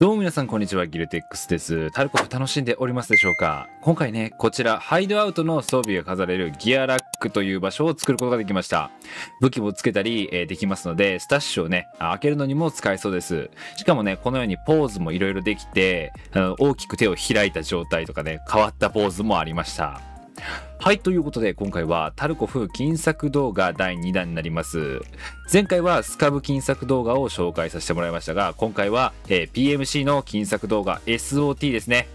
どうも皆さん、こんにちは。ギルテックスです。タルコフ楽しんでおりますでしょうか今回ね、こちら、ハイドアウトの装備が飾れるギアラックという場所を作ることができました。武器もつけたり、えー、できますので、スタッシュをね、開けるのにも使えそうです。しかもね、このようにポーズもいろいろできてあの、大きく手を開いた状態とかね、変わったポーズもありました。はい、ということで今回はタルコフ金作動画第2弾になります。前回はスカブ金作動画を紹介させてもらいましたが、今回は、えー、PMC の金作動画 SOT ですね。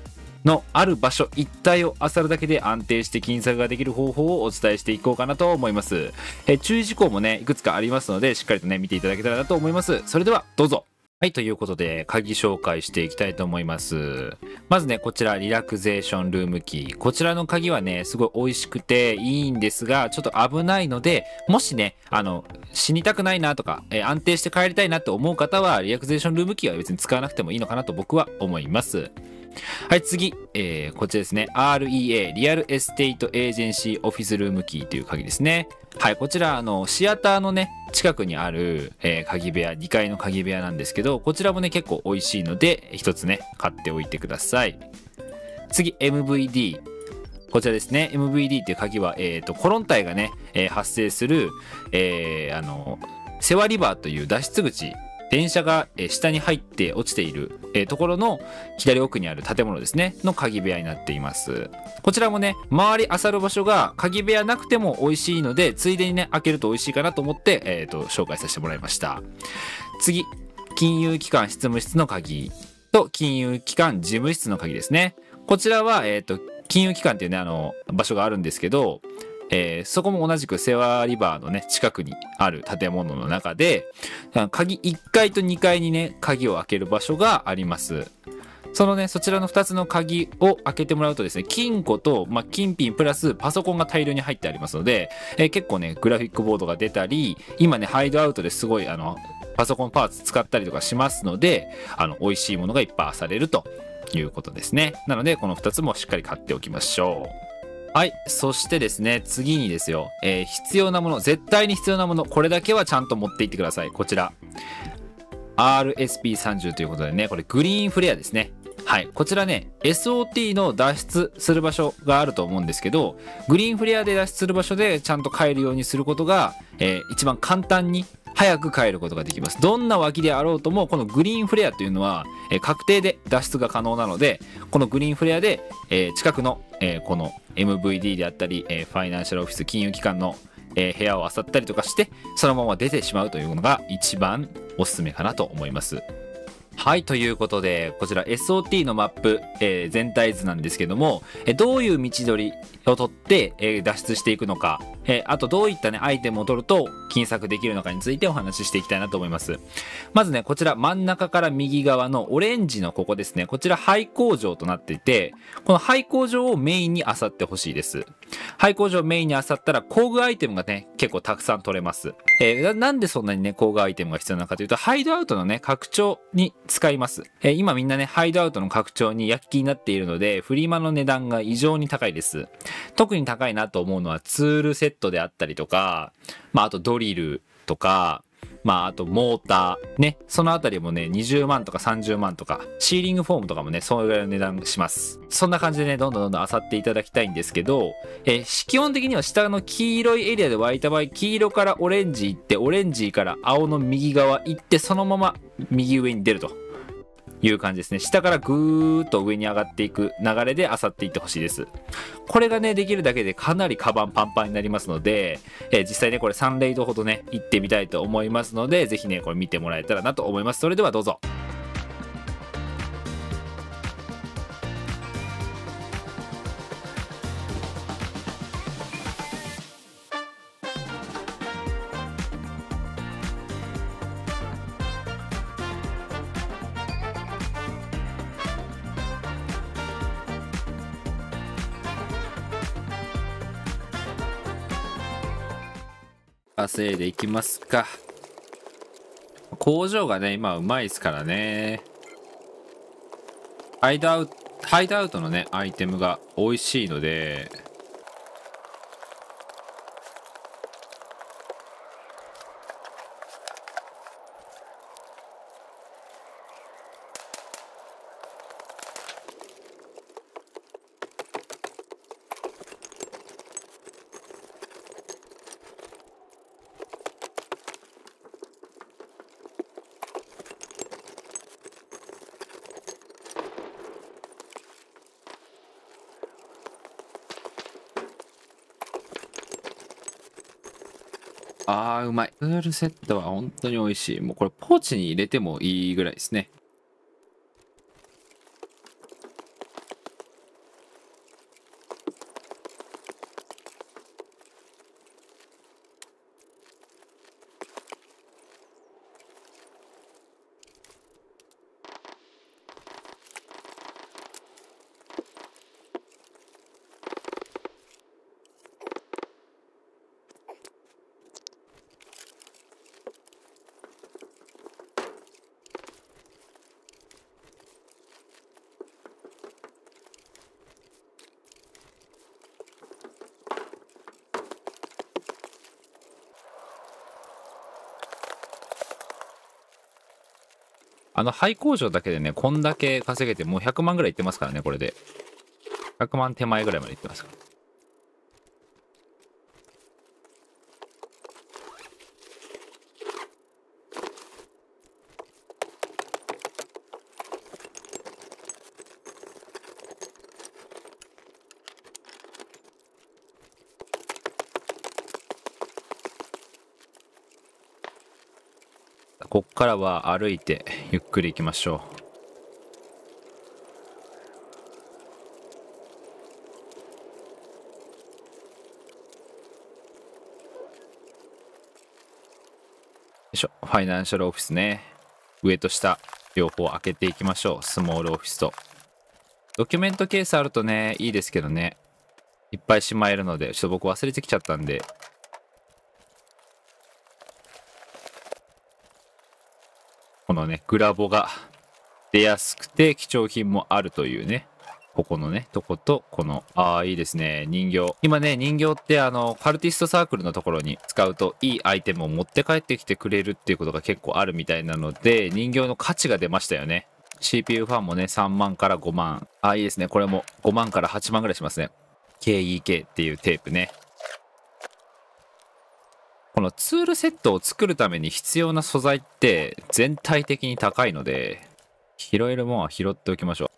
のある場所一帯を漁るだけで安定して金策ができる方法をお伝えしていこうかなと思います。え注意事項もね、いくつかありますので、しっかりとね、見ていただけたらなと思います。それでは、どうぞ。はい、ということで、鍵紹介していきたいと思います。まずね、こちら、リラクゼーションルームキー。こちらの鍵はね、すごい美味しくていいんですが、ちょっと危ないので、もしね、あの、死にたくないなとか、えー、安定して帰りたいなと思う方は、リラクゼーションルームキーは別に使わなくてもいいのかなと僕は思います。はい、次、えー、こちらですね。REA、リアルエステートエージェンシーオフィスルームキーという鍵ですね。はい、こちら、あの、シアターのね、近くにある、えー、鍵部屋、2階の鍵部屋なんですけど、こちらもね、結構美味しいので、1つね、買っておいてください。次、MVD。こちらですね、MVD っていう鍵は、えっ、ー、と、コロン体がね、えー、発生する、えあの、セワリバーという脱出口電車が下に入って落ちているところの左奥にある建物ですねの鍵部屋になっていますこちらもね周り漁る場所が鍵部屋なくても美味しいのでついでにね開けると美味しいかなと思って、えーと、紹介させてもらいました次金融機関執務室の鍵と金融機関事務室の鍵ですねこちらは、えーと金融機関っていうねあの場所があるんですけどえー、そこも同じくセワリバーのね、近くにある建物の中で、鍵1階と2階にね、鍵を開ける場所があります。そのね、そちらの2つの鍵を開けてもらうとですね、金庫と、まあ、金品プラスパソコンが大量に入ってありますので、えー、結構ね、グラフィックボードが出たり、今ね、ハイドアウトですごい、あの、パソコンパーツ使ったりとかしますので、あの、美味しいものがいっぱいされるということですね。なので、この2つもしっかり買っておきましょう。はい。そしてですね、次にですよ、えー、必要なもの、絶対に必要なもの、これだけはちゃんと持っていってください。こちら。RSP30 ということでね、これグリーンフレアですね。はい。こちらね、SOT の脱出する場所があると思うんですけど、グリーンフレアで脱出する場所でちゃんと帰るようにすることが、えー、一番簡単に早く帰ることができますどんな脇であろうともこのグリーンフレアというのは、え確定で脱出が可能なのでこのグリーンフレアで、え近くの、えこの MVD であったり、えファイナンシャルオフィス金融機関の、え部屋を漁ったりとかしてそのまま出てしまうというのが一番おすすめかなと思います。はい、ということで、こちら SOT のマップ、えー、全体図なんですけども、えー、どういう道取りを取って、えー、脱出していくのか、えあとどういったね、アイテムを取ると金策できるのかについてお話ししていきたいなと思います。まずね、こちら真ん中から右側のオレンジのここですね、こちら廃工場となっていて、この廃工場をメインに漁ってほしいです。廃工場メインにさったら工具アイテムがね、結構たくさん取れます。えー、なんでそんなにね、工具アイテムが必要なのかというと、ハイドアウトのね、拡張に使います。えー、今みんなね、ハイドアウトの拡張に焼き気になっているので、フリマの値段が異常に高いです。特に高いなと思うのはツールセットであったりとか、まあ、あとドリルとか、まあ、あとモーター、ね、そのあたりもね、20万とか30万とか、シーリングフォームとかもね、そのぐらいの値段します。そんな感じでね、どんどんどんどん漁っていただきたいんですけど、えー、基本的には下の黄色いエリアで湧いた場合、黄色からオレンジ行って、オレンジから青の右側行って、そのまま右上に出ると。いう感じですね。下からぐーっと上に上がっていく流れで漁っていってほしいです。これがね、できるだけでかなりカバンパンパンになりますので、えー、実際ね、これ3レイドほどね、行ってみたいと思いますので、ぜひね、これ見てもらえたらなと思います。それではどうぞ。稼いでいきますか。工場がね、今うまいですからね。ハイドアウト、ハイドアウトのね、アイテムが美味しいので、ああ、うまい。プールセットは本当に美味しい。もうこれポーチに入れてもいいぐらいですね。あの、廃工場だけでね、こんだけ稼げて、もう100万ぐらいいってますからね、これで。100万手前ぐらいまでいってますから。こっからは歩いてゆっくり行きましょう。ファイナンシャルオフィスね。上と下、両方開けていきましょう。スモールオフィスと。ドキュメントケースあるとね、いいですけどね。いっぱいしまえるので、ちょっと僕忘れてきちゃったんで、このね、グラボが出やすくて貴重品もあるというね、ここのね、とこと、この、ああ、いいですね、人形。今ね、人形ってあの、カルティストサークルのところに使うと、いいアイテムを持って帰ってきてくれるっていうことが結構あるみたいなので、人形の価値が出ましたよね。CPU ファンもね、3万から5万。ああ、いいですね。これも5万から8万ぐらいしますね。KEK っていうテープね。このツールセットを作るために必要な素材って全体的に高いので、拾えるもんは拾っておきましょう。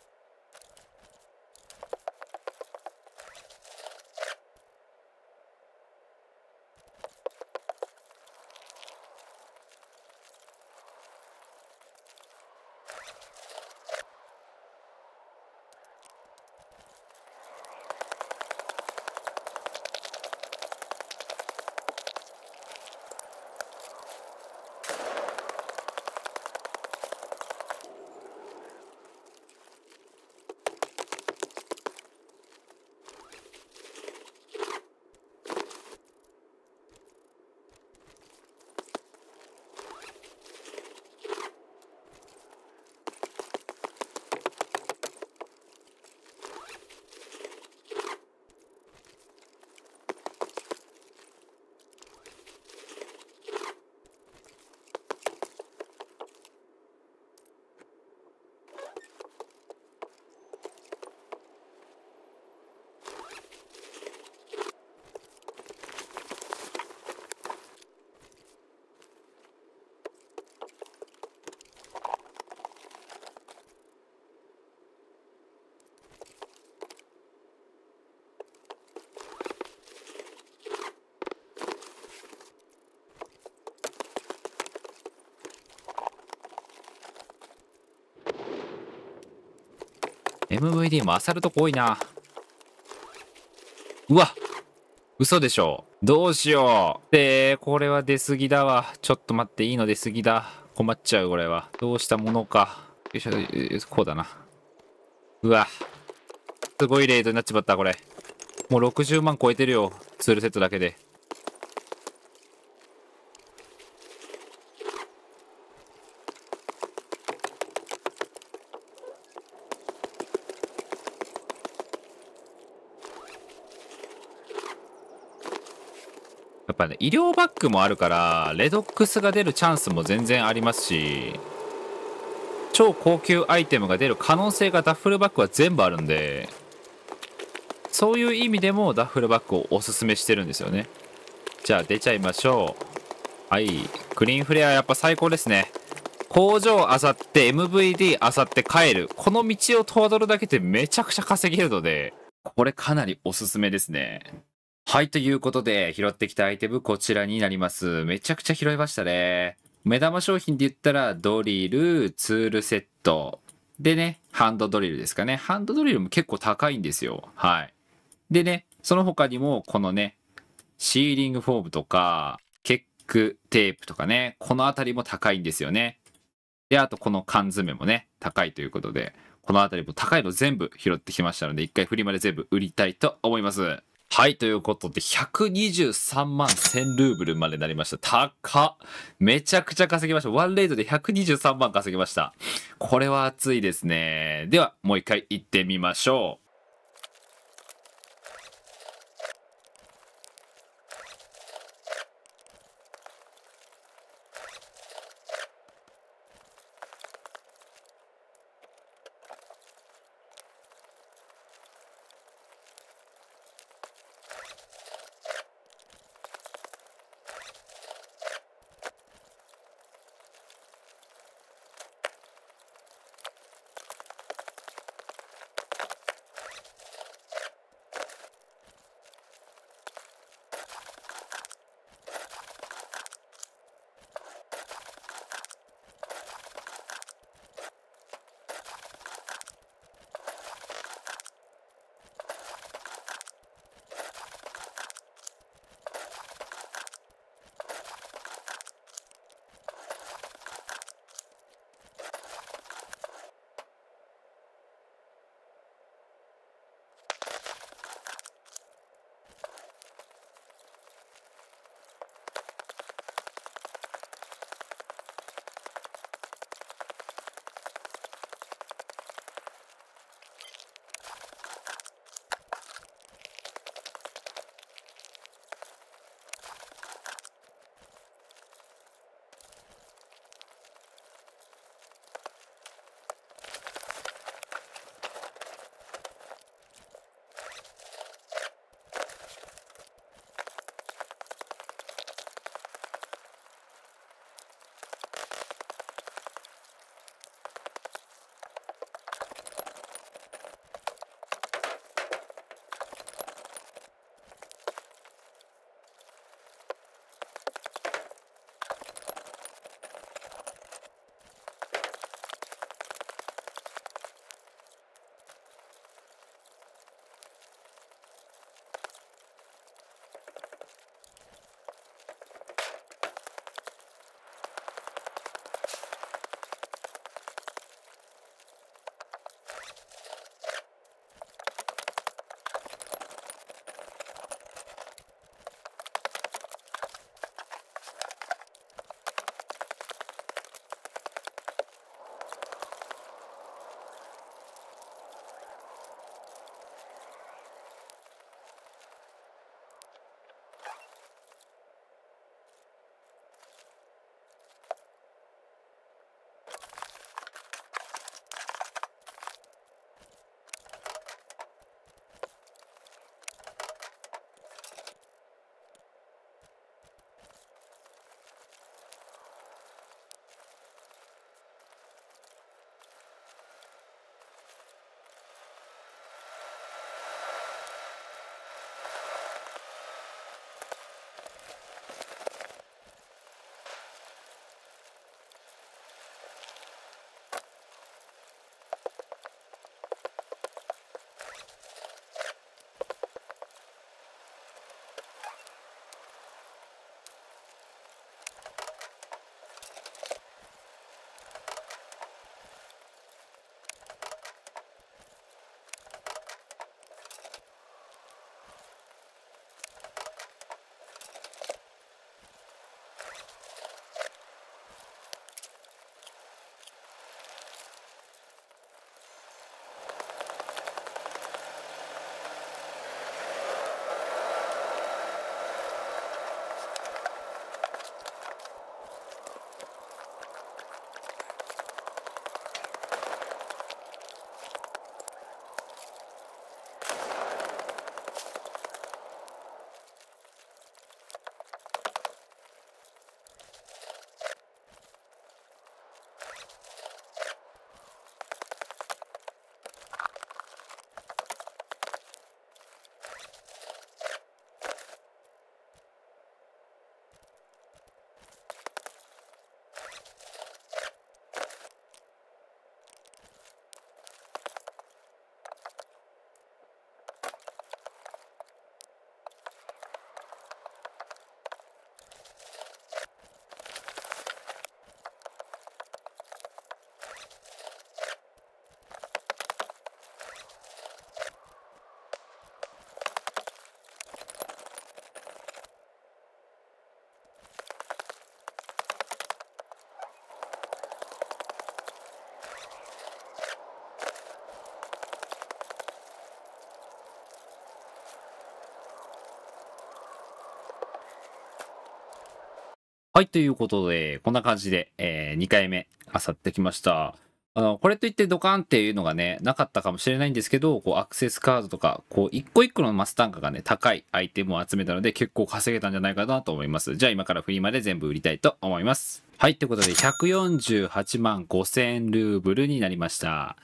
MVD も漁るとこ多いな。うわ嘘でしょどうしよう。で、これは出過ぎだわ。ちょっと待って、いいの出過ぎだ。困っちゃう、これは。どうしたものか。よいしょ、こうだな。うわ。すごいレートになっちまった、これ。もう60万超えてるよ。ツールセットだけで。ぱね、医療バッグもあるから、レドックスが出るチャンスも全然ありますし、超高級アイテムが出る可能性がダッフルバッグは全部あるんで、そういう意味でもダッフルバッグをおすすめしてるんですよね。じゃあ出ちゃいましょう。はい。クリーンフレアやっぱ最高ですね。工場あさって MVD あさって帰る。この道を通るだけでめちゃくちゃ稼げるので、これかなりおすすめですね。はい、ということで、拾ってきたアイテムこちらになります。めちゃくちゃ拾いましたね。目玉商品で言ったら、ドリル、ツールセット。でね、ハンドドリルですかね。ハンドドリルも結構高いんですよ。はい。でね、その他にも、このね、シーリングフォームとか、ケックテープとかね、このあたりも高いんですよね。で、あとこの缶詰もね、高いということで、このあたりも高いの全部拾ってきましたので、一回フリマで全部売りたいと思います。はい、ということで、123万1000ルーブルまでなりました。高っめちゃくちゃ稼ぎました。ワンレイドで123万稼ぎました。これは熱いですね。では、もう一回行ってみましょう。はい、ということで、こんな感じで、えー、2回目、あさってきました。あの、これといってドカンっていうのがね、なかったかもしれないんですけど、こう、アクセスカードとか、こう、一個一個のマス単価がね、高いアイテムを集めたので、結構稼げたんじゃないかなと思います。じゃあ今からフリーまで全部売りたいと思います。はい、ということで、148万5000ルーブルになりました。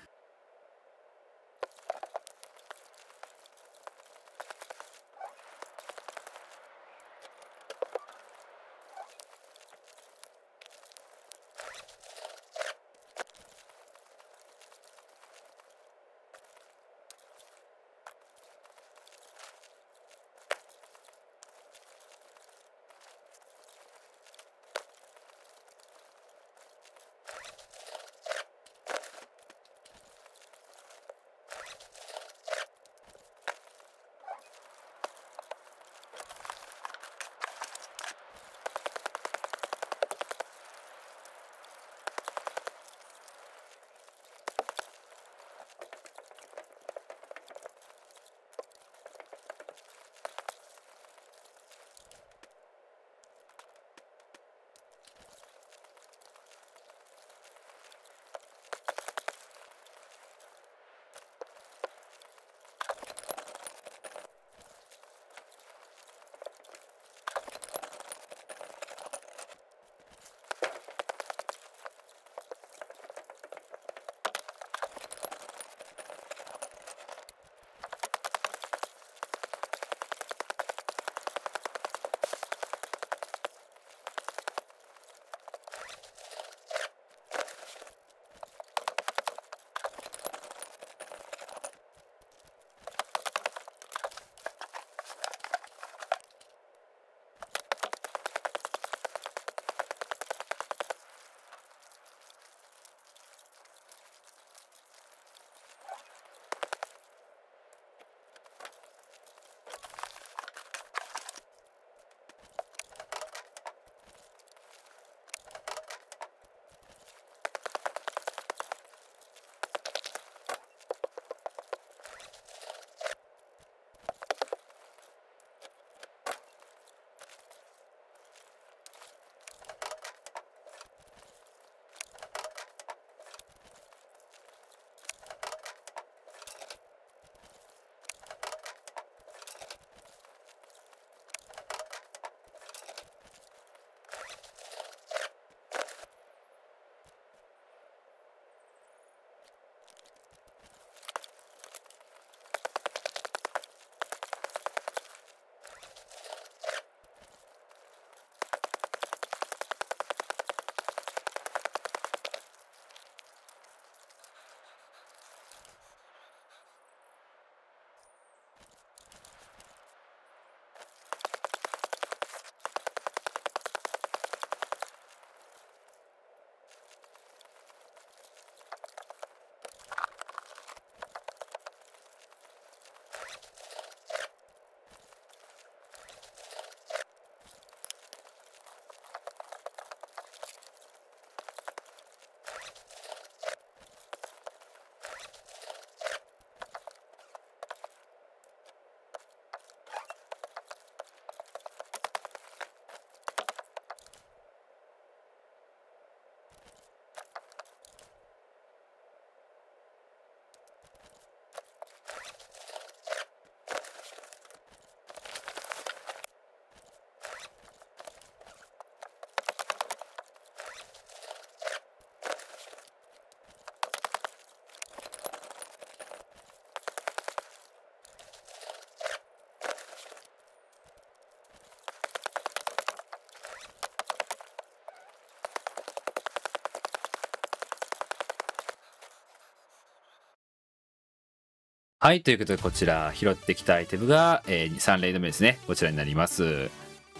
はい、ということでこちら拾ってきたアイテムが、えー、3レイド目ですね。こちらになります。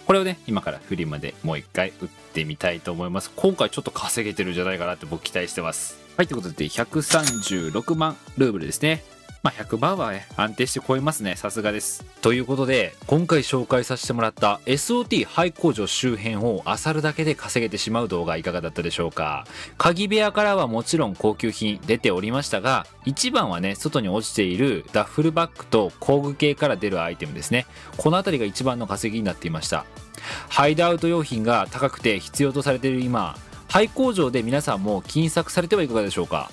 これをね、今からフリマでもう一回打ってみたいと思います。今回ちょっと稼げてるんじゃないかなって僕期待してます。はい、ということで136万ルーブルですね。まあ、100番はね、安定して超えますね。さすがです。ということで、今回紹介させてもらった SOT 廃工場周辺を漁るだけで稼げてしまう動画いかがだったでしょうか鍵部屋からはもちろん高級品出ておりましたが、1番はね、外に落ちているダッフルバッグと工具系から出るアイテムですね。この辺りが一番の稼ぎになっていました。ハイドアウト用品が高くて必要とされている今、廃工場で皆さんも金策されてはいかがでしょうか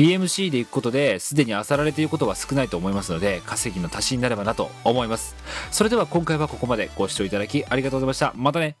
BMC で行くことですでに漁られていることは少ないと思いますので稼ぎの足しになればなと思いますそれでは今回はここまでご視聴いただきありがとうございましたまたね